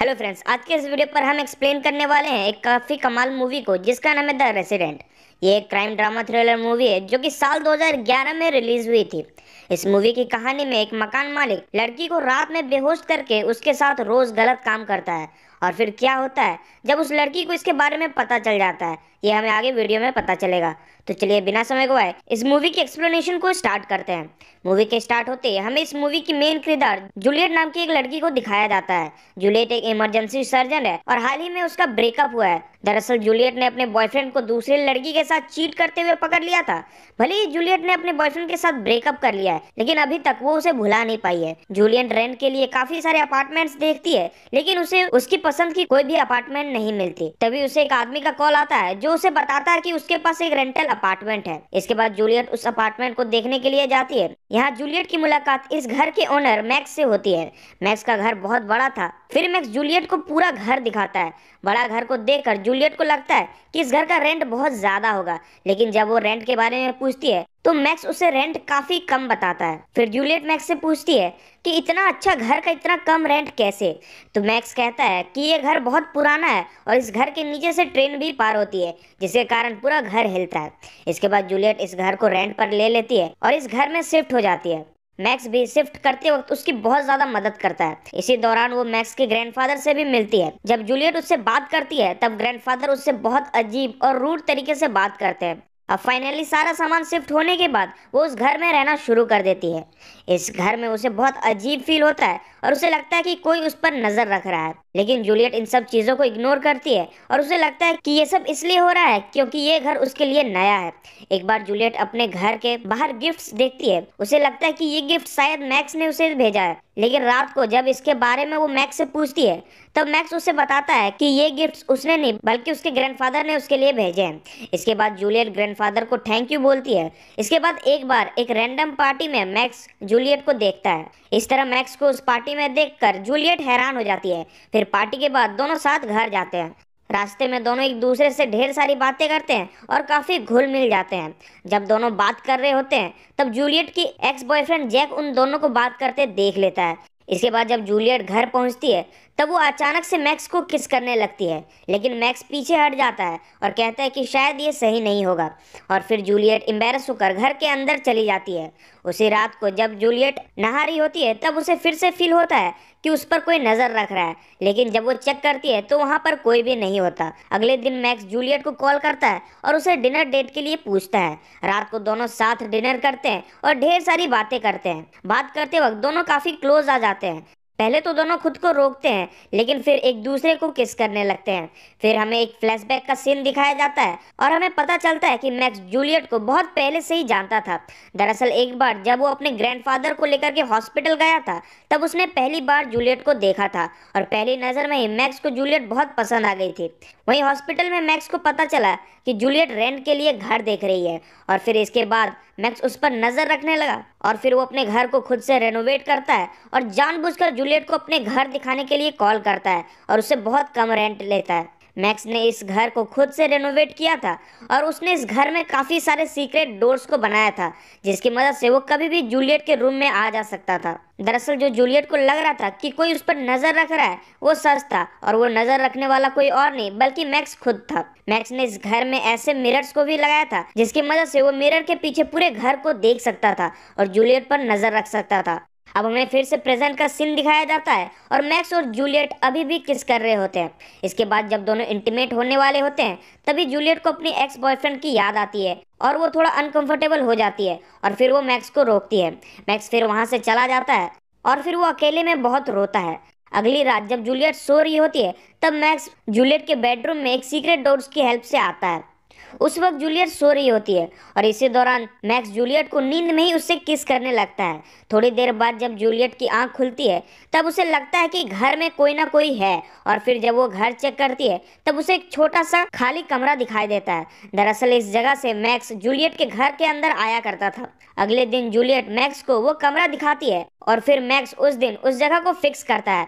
hello friends आज के इस वीडियो पर हम एक्सप्लेन करने वाले हैं एक काफ़ी कमाल मूवी को जिसका नाम है द रेसिडेंट ये एक क्राइम ड्रामा थ्रिलर मूवी है जो कि साल 2011 में रिलीज हुई थी इस मूवी की कहानी में एक मकान मालिक लड़की को रात में बेहोश करके उसके साथ रोज गलत काम करता है और फिर क्या होता है जब उस लड़की को इसके बारे में पता चल जाता है ये हमें आगे वीडियो में पता चलेगा तो चलिए बिना समय गवाए इस मूवी की एक्सप्लेनेशन को स्टार्ट करते हैं मूवी के स्टार्ट होते ही हमें इस मूवी की मेन किरदार जूलियट नाम की एक लड़की को दिखाया जाता है जूलियट एक इमरजेंसी सर्जन है और हाल ही में उसका ब्रेकअप हुआ है दरअसल जूलियट ने अपने बॉयफ्रेंड को दूसरी लड़की के साथ चीट करते हुए पकड़ लिया था भले ही जूलियट ने अपने बॉयफ्रेंड के साथ ब्रेकअप कर लिया है लेकिन अभी तक वो उसे भुला नहीं पाई है जूलियट रेंट के लिए काफी सारे अपार्टमेंट्स देखती है लेकिन उसे उसकी पसंद की कोई भी अपार्टमेंट नहीं मिलती तभी उसे एक आदमी का कॉल आता है जो उसे बताता है की उसके पास एक रेंटल अपार्टमेंट है इसके बाद जूलियट उस अपार्टमेंट को देखने के लिए जाती है यहाँ जूलियट की मुलाकात इस घर के ओनर मैक्स से होती है मैक्स का घर बहुत बड़ा था फिर मैक्स जूलियट को पूरा घर दिखाता है बड़ा घर को देख जूलियट को लगता है कि इस घर का रेंट बहुत ज़्यादा होगा लेकिन जब वो रेंट के बारे में पूछती है तो मैक्स उसे रेंट काफ़ी कम बताता है फिर जूलियट मैक्स से पूछती है कि इतना अच्छा घर का इतना कम रेंट कैसे तो मैक्स कहता है कि ये घर बहुत पुराना है और इस घर के नीचे से ट्रेन भी पार होती है जिसके कारण पूरा घर हिलता है इसके बाद जूलियट इस घर को रेंट पर ले लेती है और इस घर में शिफ्ट हो जाती है मैक्स भी शिफ्ट करते वक्त उसकी बहुत ज्यादा मदद करता है इसी दौरान वो मैक्स के ग्रैंडफादर से भी मिलती है जब जूलियट उससे बात करती है तब ग्रैंडफादर उससे बहुत अजीब और रूड तरीके से बात करते हैं अब फाइनली सारा सामान शिफ्ट होने के बाद वो उस घर में रहना शुरू कर देती है इस घर में उसे बहुत अजीब फील होता है और उसे लगता है कि कोई उस पर नज़र रख रहा है लेकिन जूलियट इन सब चीज़ों को इग्नोर करती है और उसे लगता है कि ये सब इसलिए हो रहा है क्योंकि ये घर उसके लिए नया है एक बार जूलियट अपने घर के बाहर गिफ्ट्स देखती है उसे लगता है कि ये गिफ्ट शायद मैक्स ने उसे भेजा है लेकिन रात को जब इसके बारे में वो मैक्स से पूछती है तब मैक्स उसे बताता है कि ये गिफ्ट्स उसने नहीं बल्कि उसके ग्रैंडफादर ने उसके लिए भेजे हैं इसके बाद जूलियट ग्रैंडफादर को थैंक यू बोलती है इसके बाद एक बार एक रैंडम पार्टी में मैक्स जूलियट को देखता है इस तरह मैक्स को उस पार्टी में देखकर जूलियट हैरान हो जाती है फिर फिर पार्टी के बाद दोनों साथ घर जाते हैं रास्ते में दोनों एक दूसरे से ढेर सारी बातें करते हैं और काफ़ी घुल मिल जाते हैं जब दोनों बात कर रहे होते हैं तब जूलियट की एक्स बॉयफ्रेंड जैक उन दोनों को बात करते देख लेता है इसके बाद जब जूलियट घर पहुंचती है तब वो अचानक से मैक्स को किस करने लगती है लेकिन मैक्स पीछे हट जाता है और कहता है कि शायद ये सही नहीं होगा और फिर जूलियट एम्बेरस होकर घर के अंदर चली जाती है उसी रात को जब जूलियट नहा रही होती है तब उसे फिर से फील होता है कि उस पर कोई नज़र रख रहा है लेकिन जब वो चेक करती है तो वहाँ पर कोई भी नहीं होता अगले दिन मैक्स जूलियट को कॉल करता है और उसे डिनर डेट के लिए पूछता है रात को दोनों साथ डिनर करते हैं और ढेर सारी बातें करते हैं बात करते वक्त दोनों काफ़ी क्लोज आ जाते हैं पहले तो दोनों खुद को रोकते हैं लेकिन फिर एक दूसरे को किस करने लगते हैं फिर हमें एक फ्लैशबैक का सीन दिखाया जाता है और हमें पता चलता है कि मैक्स जूलियट को बहुत पहले से ही जानता था दरअसल एक बार जब वो अपने ग्रैंडफादर को लेकर के हॉस्पिटल गया था तब उसने पहली बार जूलियट को देखा था और पहली नज़र में ही मैक्स को जूलियट बहुत पसंद आ गई थी वहीं हॉस्पिटल में मैक्स को पता चला कि जूलियट रेंट के लिए घर देख रही है और फिर इसके बाद मैक्स उस पर नज़र रखने लगा और फिर वो अपने घर को खुद से रेनोवेट करता है और जानबूझकर जूलियट को अपने घर दिखाने के लिए कॉल करता है और उसे बहुत कम रेंट लेता है मैक्स ने इस घर को खुद से रेनोवेट किया था और उसने इस घर में काफ़ी सारे सीक्रेट डोर्स को बनाया था जिसकी मदद से वो कभी भी जूलियट के रूम में आ जा सकता था दरअसल जो जूलियट को लग रहा था कि कोई उस पर नज़र रख रहा है वो सच था और वो नज़र रखने वाला कोई और नहीं बल्कि मैक्स खुद था मैक्स ने इस घर में ऐसे मिरर्स को भी लगाया था जिसकी मदद से वो मिरर के पीछे पूरे घर को देख सकता था और जूलियट पर नज़र रख सकता था अब हमें फिर से प्रेजेंट का सीन दिखाया जाता है और मैक्स और जूलियट अभी भी किस कर रहे होते हैं इसके बाद जब दोनों इंटीमेट होने वाले होते हैं तभी जूलियट को अपनी एक्स बॉयफ्रेंड की याद आती है और वो थोड़ा अनकंफर्टेबल हो जाती है और फिर वो मैक्स को रोकती है मैक्स फिर वहाँ से चला जाता है और फिर वो अकेले में बहुत रोता है अगली रात जब जूलियट सो रही होती है तब मैक्स जूलियट के बेडरूम में एक सीक्रेट डोर्स की हेल्प से आता है उस वक्त जूलियट सो रही होती है और इसी दौरान मैक्स जूलियट को नींद में ही उससे किस करने लगता है थोड़ी देर बाद जब जूलियट की आंख खुलती है तब उसे लगता है कि घर में कोई ना कोई है और फिर जब वो घर चेक करती है तब उसे एक छोटा सा खाली कमरा दिखाई देता है दरअसल इस जगह से मैक्स जूलियट के घर के अंदर आया करता था अगले दिन जूलियट मैक्स को वो कमरा दिखाती है और फिर मैक्स उस दिन उस जगह को फिक्स करता है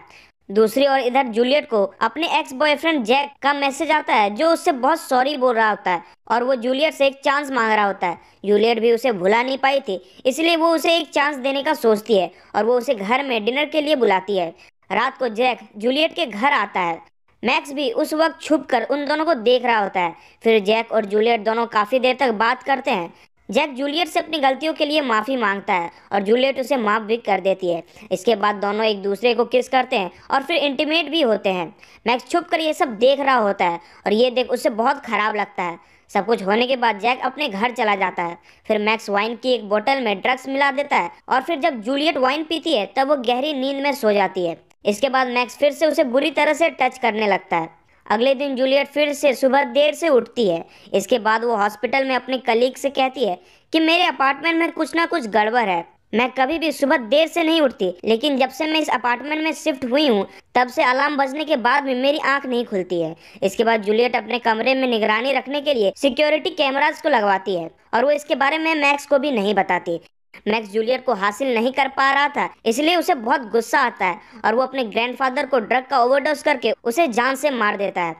दूसरी ओर इधर जूलियट को अपने एक्स बॉयफ्रेंड जैक का मैसेज आता है जो उससे बहुत सॉरी बोल रहा होता है और वो जूलियट से एक चांस मांग रहा होता है जूलियट भी उसे भुला नहीं पाई थी इसलिए वो उसे एक चांस देने का सोचती है और वो उसे घर में डिनर के लिए बुलाती है रात को जैक जूलियट के घर आता है मैक्स भी उस वक्त छुप कर उन दोनों को देख रहा होता है फिर जैक और जूलियट दोनों काफ़ी देर तक बात करते हैं जैक जूलियट से अपनी गलतियों के लिए माफ़ी मांगता है और जूलियट उसे माफ़ भी कर देती है इसके बाद दोनों एक दूसरे को किस करते हैं और फिर इंटीमेट भी होते हैं मैक्स छुप कर ये सब देख रहा होता है और ये देख उसे बहुत ख़राब लगता है सब कुछ होने के बाद जैक अपने घर चला जाता है फिर मैक्स वाइन की एक बोतल में ड्रग्स मिला देता है और फिर जब जूलियट वाइन पीती है तब वो गहरी नींद में सो जाती है इसके बाद मैक्स फिर से उसे बुरी तरह से टच करने लगता है अगले दिन जूलियट फिर से सुबह देर से उठती है इसके बाद वो हॉस्पिटल में अपने कलीग से कहती है कि मेरे अपार्टमेंट में कुछ ना कुछ गड़बड़ है मैं कभी भी सुबह देर से नहीं उठती लेकिन जब से मैं इस अपार्टमेंट में शिफ्ट हुई हूँ तब से अलार्म बजने के बाद भी मेरी आंख नहीं खुलती है इसके बाद जूलियट अपने कमरे में निगरानी रखने के लिए सिक्योरिटी कैमराज को लगवाती है और वो इसके बारे में मैक्स को भी नहीं बताती मैक्स जूलियट को हासिल नहीं कर पा रहा था इसलिए उसे बहुत गुस्सा आता है और वो अपने ग्रैंडफादर को ड्रग का ओवरडोज करके उसे जान से मार देता है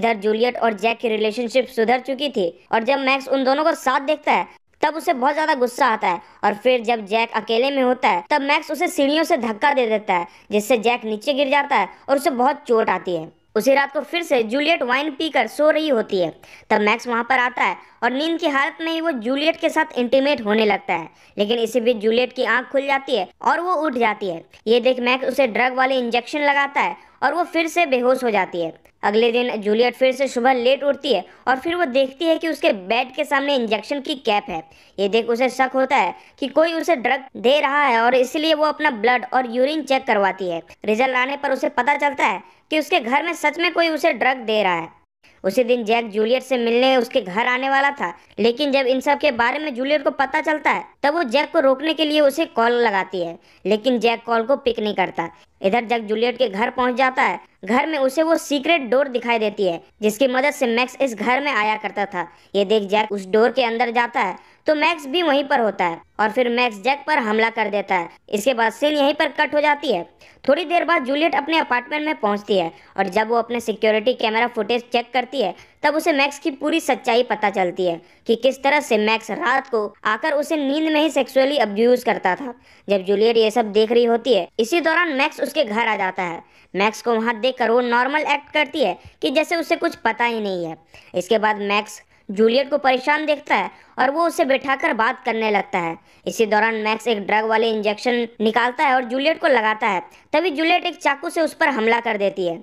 इधर जूलियट और जैक की रिलेशनशिप सुधर चुकी थी और जब मैक्स उन दोनों को साथ देखता है तब उसे बहुत ज्यादा गुस्सा आता है और फिर जब जैक अकेले में होता है तब मैक्स उसे सीढ़ियों से धक्का दे देता है जिससे जैक नीचे गिर जाता है और उसे बहुत चोट आती है उसी रात को फिर से जूलियट वाइन पीकर सो रही होती है तब मैक्स वहाँ पर आता है और नींद की हालत में ही वो जूलियट के साथ इंटीमेट होने लगता है लेकिन इसी बीच जूलियट की आंख खुल जाती है और वो उठ जाती है ये देख मैक्स उसे ड्रग वाले इंजेक्शन लगाता है और वो फिर से बेहोश हो जाती है अगले दिन जूलियट फिर से सुबह लेट उठती है और फिर वो देखती है कि उसके बेड के सामने इंजेक्शन की कैप है ये देख उसे शक होता है कि कोई उसे ड्रग दे रहा है और इसलिए वो अपना ब्लड और यूरिन चेक करवाती है रिजल्ट आने पर उसे पता चलता है कि उसके घर में सच में कोई उसे ड्रग दे रहा है उसी दिन जैक जूलियट से मिलने उसके घर आने वाला था लेकिन जब इन सब के बारे में जूलियट को पता चलता है तब वो जैक को रोकने के लिए उसे कॉल लगाती है लेकिन जैक कॉल को पिक नहीं करता इधर जैक जूलियट के घर पहुंच जाता है घर में उसे वो सीक्रेट डोर दिखाई देती है जिसकी मदद से मैक्स इस घर में आया करता था ये देख जैक उस डोर के अंदर जाता है तो मैक्स भी वहीं पर होता है और फिर मैक्स जैक पर हमला कर देता है इसके बाद सीन यहीं पर कट हो जाती है थोड़ी देर बाद जूलियट अपने अपार्टमेंट में पहुंचती है और जब वो अपने सिक्योरिटी कैमरा फुटेज चेक करती है तब उसे मैक्स की पूरी सच्चाई पता चलती है कि किस तरह से मैक्स रात को आकर उसे नींद में ही सेक्सुअली अब्यूज करता था जब जूलियट ये सब देख रही होती है इसी दौरान मैक्स उसके घर आ जाता है मैक्स को वहाँ देख वो नॉर्मल एक्ट करती है कि जैसे उसे कुछ पता ही नहीं है इसके बाद मैक्स जूलियट को परेशान देखता है और वो उसे बैठाकर बात करने लगता है इसी दौरान मैक्स एक ड्रग वाले इंजेक्शन निकालता है और जूलियट को लगाता है तभी जूलियट एक चाकू से उस पर हमला कर देती है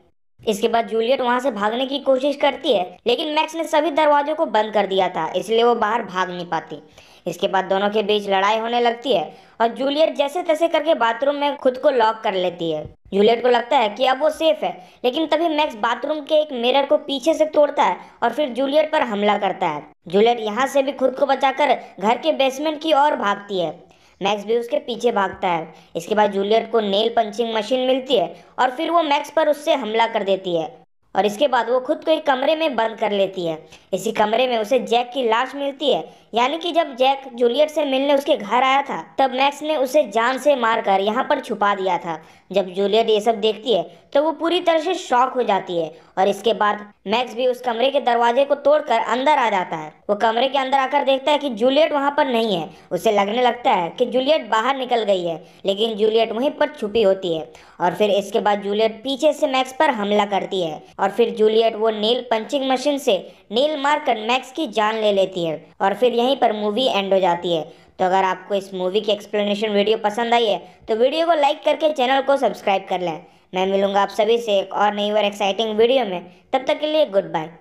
इसके बाद जूलियट वहां से भागने की कोशिश करती है लेकिन मैक्स ने सभी दरवाजों को बंद कर दिया था इसलिए वो बाहर भाग नहीं पाती इसके बाद दोनों के बीच लड़ाई होने लगती है और जूलियट जैसे तैसे करके बाथरूम में खुद को लॉक कर लेती है जूलियट को लगता है कि अब वो सेफ है लेकिन तभी मैक्स बाथरूम के एक मिरर को पीछे से तोड़ता है और फिर जूलियट पर हमला करता है जूलियट यहाँ से भी खुद को बचाकर घर के बेसमेंट की ओर भागती है मैक्स भी उसके पीछे भागता है इसके बाद जूलियट को नेल पंचिंग मशीन मिलती है और फिर वो मैक्स पर उससे हमला कर देती है और इसके बाद वो खुद को एक कमरे में बंद कर लेती है इसी कमरे में उसे जैक की लाश मिलती है यानी कि जब जैक जूलियट से मिलने उसके घर आया था तब मैक्स ने उसे जान से मारकर यहाँ पर छुपा दिया था जब जूलियट ये सब देखती है तो वो पूरी तरह से शॉक हो जाती है और इसके बाद मैक्स भी उस कमरे के दरवाजे को तोड़कर अंदर आ जाता है वो कमरे के अंदर आकर देखता है कि जूलियट वहाँ पर नहीं है उसे लगने लगता है कि जूलियट बाहर निकल गई है लेकिन जूलियट वहीं पर छुपी होती है और फिर इसके बाद जूलियट पीछे से मैक्स पर हमला करती है और फिर जूलियट वो नील पंचिंग मशीन से नील मारकर मैक्स की जान ले लेती है और फिर यहीं पर मूवी एंड हो जाती है तो अगर आपको इस मूवी की एक्सप्लेनेशन वीडियो पसंद आई है तो वीडियो को लाइक करके चैनल को सब्सक्राइब कर लें मैं मिलूंगा आप सभी से एक और नई और एक्साइटिंग वीडियो में तब तक के लिए गुड बाय